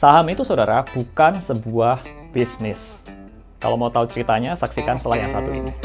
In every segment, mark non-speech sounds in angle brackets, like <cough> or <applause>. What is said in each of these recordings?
Saham itu, saudara, bukan sebuah bisnis. Kalau mau tahu ceritanya, saksikan setelah yang satu ini.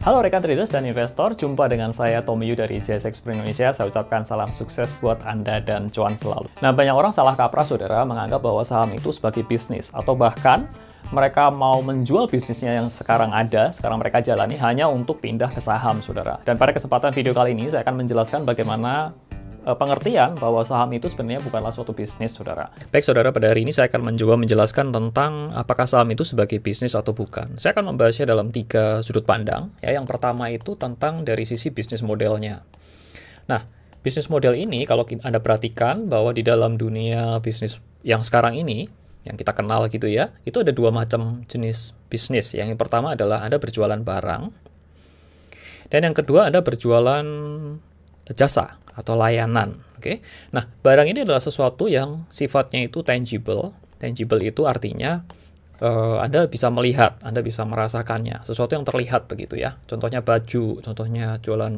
Halo rekan traders dan investor, jumpa dengan saya Tommy Yu dari JSX Print Indonesia. Saya ucapkan salam sukses buat Anda dan cuan selalu. Nah, banyak orang salah kaprah saudara menganggap bahwa saham itu sebagai bisnis atau bahkan mereka mau menjual bisnisnya yang sekarang ada, sekarang mereka jalani hanya untuk pindah ke saham, saudara. Dan pada kesempatan video kali ini, saya akan menjelaskan bagaimana Eh, pengertian bahwa saham itu sebenarnya bukanlah suatu bisnis, saudara. Baik, saudara, pada hari ini saya akan mencoba menjelaskan tentang apakah saham itu sebagai bisnis atau bukan. Saya akan membahasnya dalam tiga sudut pandang. Ya, yang pertama itu tentang dari sisi bisnis modelnya. Nah, bisnis model ini kalau Anda perhatikan bahwa di dalam dunia bisnis yang sekarang ini, yang kita kenal gitu ya, itu ada dua macam jenis bisnis. Yang pertama adalah Anda berjualan barang, dan yang kedua Anda berjualan jasa atau layanan. Oke. Okay? Nah, barang ini adalah sesuatu yang sifatnya itu tangible. Tangible itu artinya uh, Anda bisa melihat, Anda bisa merasakannya, sesuatu yang terlihat begitu ya. Contohnya baju, contohnya jualan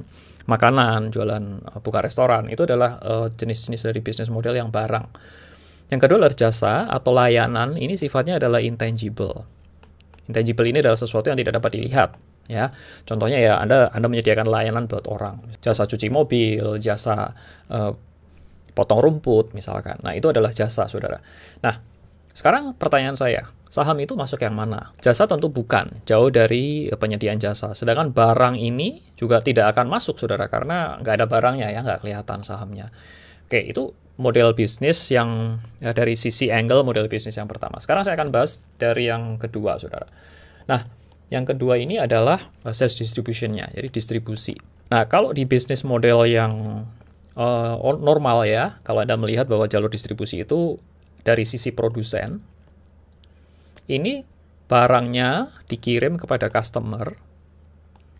makanan, jualan uh, buka restoran, itu adalah jenis eh, jenis-jenis dari bisnis model yang barang. Yang kedua adalah jasa atau layanan, ini sifatnya adalah intangible. Intangible ini adalah sesuatu yang tidak dapat dilihat, ya contohnya ya anda anda menyediakan layanan buat orang jasa cuci mobil jasa eh, potong rumput misalkan nah itu adalah jasa saudara nah sekarang pertanyaan saya saham itu masuk yang mana jasa tentu bukan jauh dari penyediaan jasa sedangkan barang ini juga tidak akan masuk saudara karena nggak ada barangnya ya nggak kelihatan sahamnya oke itu model bisnis yang ya, dari sisi angle model bisnis yang pertama sekarang saya akan bahas dari yang kedua saudara nah yang kedua ini adalah uh, sales distribution-nya, jadi distribusi. Nah, kalau di bisnis model yang uh, normal ya, kalau Anda melihat bahwa jalur distribusi itu dari sisi produsen, ini barangnya dikirim kepada customer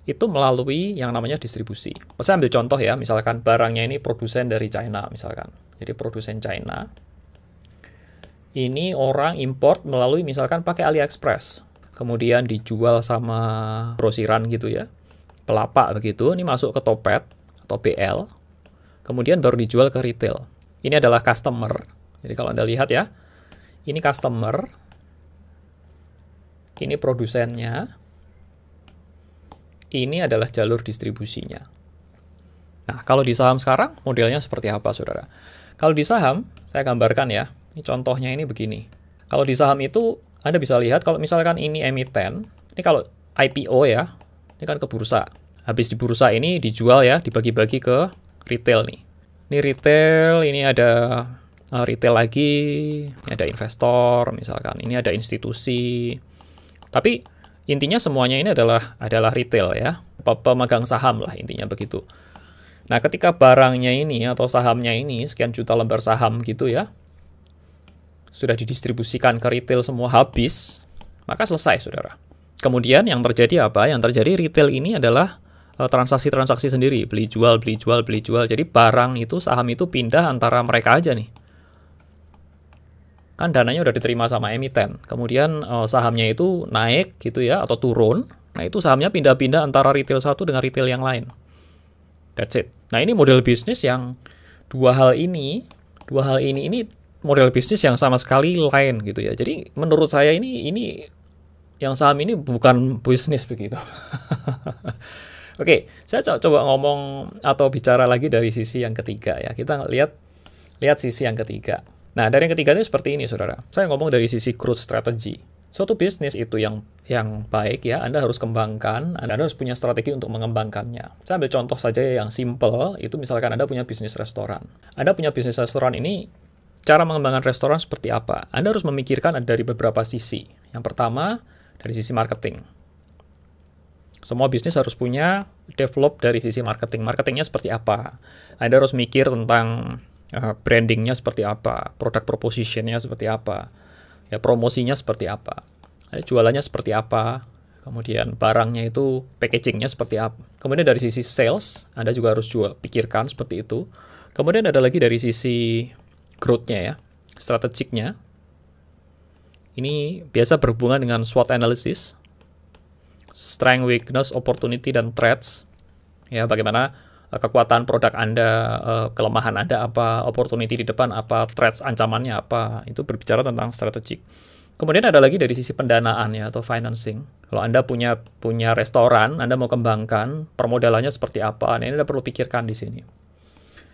itu melalui yang namanya distribusi. Saya ambil contoh ya, misalkan barangnya ini produsen dari China misalkan. Jadi produsen China. Ini orang import melalui misalkan pakai AliExpress kemudian dijual sama grosiran gitu ya, pelapak begitu, ini masuk ke Topet atau PL, kemudian baru dijual ke retail. Ini adalah customer. Jadi kalau Anda lihat ya, ini customer, ini produsennya, ini adalah jalur distribusinya. Nah, kalau di saham sekarang, modelnya seperti apa, saudara? Kalau di saham, saya gambarkan ya, ini contohnya ini begini. Kalau di saham itu anda bisa lihat kalau misalkan ini emiten, ini kalau IPO ya, ini kan ke bursa. Habis di bursa ini dijual ya, dibagi-bagi ke retail nih. Ini retail, ini ada eh, retail lagi, ini ada investor misalkan, ini ada institusi. Tapi intinya semuanya ini adalah adalah retail ya, pemegang saham lah intinya begitu. Nah, ketika barangnya ini atau sahamnya ini sekian juta lembar saham gitu ya, sudah didistribusikan ke retail semua habis, maka selesai, saudara. Kemudian yang terjadi apa? Yang terjadi retail ini adalah eh, transaksi-transaksi sendiri, beli jual, beli jual, beli jual. Jadi barang itu, saham itu pindah antara mereka aja nih. Kan dananya udah diterima sama emiten. Kemudian eh, sahamnya itu naik gitu ya, atau turun. Nah itu sahamnya pindah-pindah antara retail satu dengan retail yang lain. That's it. Nah ini model bisnis yang dua hal ini, dua hal ini ini model bisnis yang sama sekali lain gitu ya. Jadi menurut saya ini ini yang saham ini bukan bisnis begitu. <laughs> Oke, okay, saya coba ngomong atau bicara lagi dari sisi yang ketiga ya. Kita lihat lihat sisi yang ketiga. Nah, dari yang ketiga ini seperti ini, saudara. Saya ngomong dari sisi growth strategy. Suatu bisnis itu yang yang baik ya, Anda harus kembangkan, Anda harus punya strategi untuk mengembangkannya. Saya ambil contoh saja yang simple, itu misalkan Anda punya bisnis restoran. Anda punya bisnis restoran ini Cara mengembangkan restoran seperti apa? Anda harus memikirkan dari beberapa sisi. Yang pertama, dari sisi marketing. Semua bisnis harus punya develop dari sisi marketing. Marketingnya seperti apa? Anda harus mikir tentang uh, brandingnya seperti apa, produk propositionnya seperti apa, ya promosinya seperti apa, Anda jualannya seperti apa, kemudian barangnya itu packagingnya seperti apa. Kemudian dari sisi sales, Anda juga harus jual, pikirkan seperti itu. Kemudian ada lagi dari sisi growth-nya ya, strategiknya. Ini biasa berhubungan dengan SWOT analysis, strength, weakness, opportunity, dan threats. Ya, bagaimana eh, kekuatan produk Anda, eh, kelemahan Anda apa, opportunity di depan apa, threats ancamannya apa, itu berbicara tentang strategik. Kemudian ada lagi dari sisi pendanaan ya atau financing. Kalau Anda punya punya restoran, Anda mau kembangkan, permodalannya seperti apa, nah, ini Anda perlu pikirkan di sini.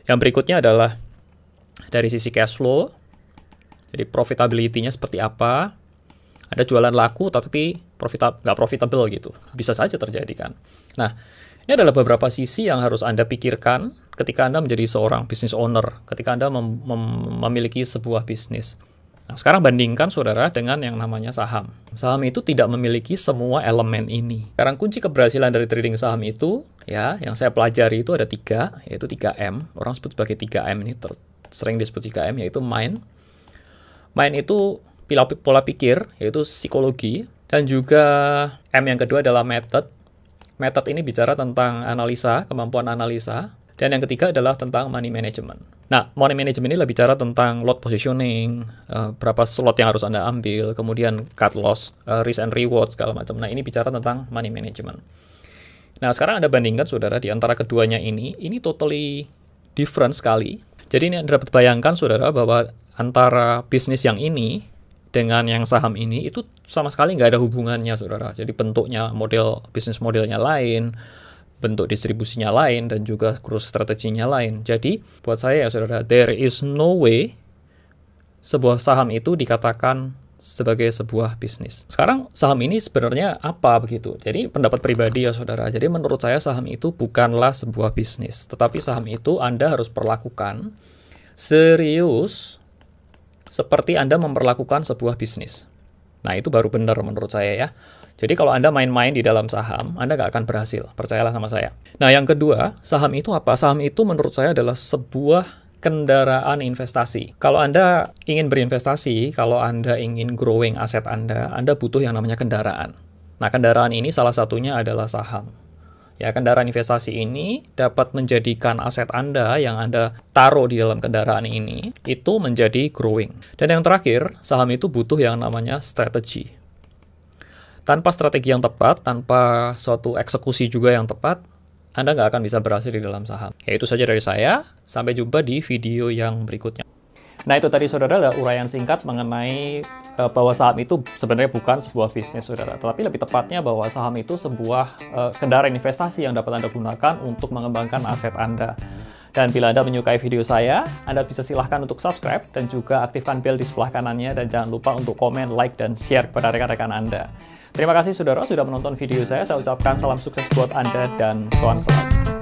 Yang berikutnya adalah dari sisi cash flow. Jadi profitability-nya seperti apa? Ada jualan laku tapi profit nggak profitable gitu. Bisa saja terjadi kan. Nah, ini adalah beberapa sisi yang harus Anda pikirkan ketika Anda menjadi seorang business owner, ketika Anda mem mem memiliki sebuah bisnis. Nah, sekarang bandingkan saudara dengan yang namanya saham. Saham itu tidak memiliki semua elemen ini. Sekarang kunci keberhasilan dari trading saham itu, ya, yang saya pelajari itu ada tiga, yaitu 3M. Orang sebut sebagai 3M ini sering disebut IKM yaitu mind. Mind itu pola pikir yaitu psikologi dan juga M yang kedua adalah method. Method ini bicara tentang analisa, kemampuan analisa. Dan yang ketiga adalah tentang money management. Nah, money management ini lebih bicara tentang lot positioning, uh, berapa slot yang harus Anda ambil, kemudian cut loss, uh, risk and reward, segala macam. Nah, ini bicara tentang money management. Nah, sekarang Anda bandingkan, saudara, di antara keduanya ini, ini totally different sekali. Jadi ini Anda dapat bayangkan saudara bahwa antara bisnis yang ini dengan yang saham ini itu sama sekali nggak ada hubungannya saudara. Jadi bentuknya model bisnis modelnya lain, bentuk distribusinya lain dan juga growth strateginya lain. Jadi buat saya ya saudara, there is no way sebuah saham itu dikatakan sebagai sebuah bisnis. Sekarang saham ini sebenarnya apa begitu? Jadi pendapat pribadi ya saudara. Jadi menurut saya saham itu bukanlah sebuah bisnis, tetapi saham itu Anda harus perlakukan serius seperti Anda memperlakukan sebuah bisnis. Nah itu baru benar menurut saya ya. Jadi kalau Anda main-main di dalam saham, Anda nggak akan berhasil. Percayalah sama saya. Nah yang kedua, saham itu apa? Saham itu menurut saya adalah sebuah kendaraan investasi. Kalau Anda ingin berinvestasi, kalau Anda ingin growing aset Anda, Anda butuh yang namanya kendaraan. Nah, kendaraan ini salah satunya adalah saham. Ya, kendaraan investasi ini dapat menjadikan aset Anda yang Anda taruh di dalam kendaraan ini itu menjadi growing. Dan yang terakhir, saham itu butuh yang namanya strategi. Tanpa strategi yang tepat, tanpa suatu eksekusi juga yang tepat, anda nggak akan bisa berhasil di dalam saham. Ya itu saja dari saya, sampai jumpa di video yang berikutnya. Nah itu tadi saudara adalah uraian singkat mengenai uh, bahwa saham itu sebenarnya bukan sebuah bisnis saudara, tetapi lebih tepatnya bahwa saham itu sebuah uh, kendaraan investasi yang dapat Anda gunakan untuk mengembangkan aset Anda. Dan bila Anda menyukai video saya, Anda bisa silahkan untuk subscribe dan juga aktifkan bel di sebelah kanannya dan jangan lupa untuk komen, like, dan share kepada rekan-rekan Anda. Terima kasih saudara sudah menonton video saya. Saya ucapkan salam sukses buat Anda dan selamat. selamat.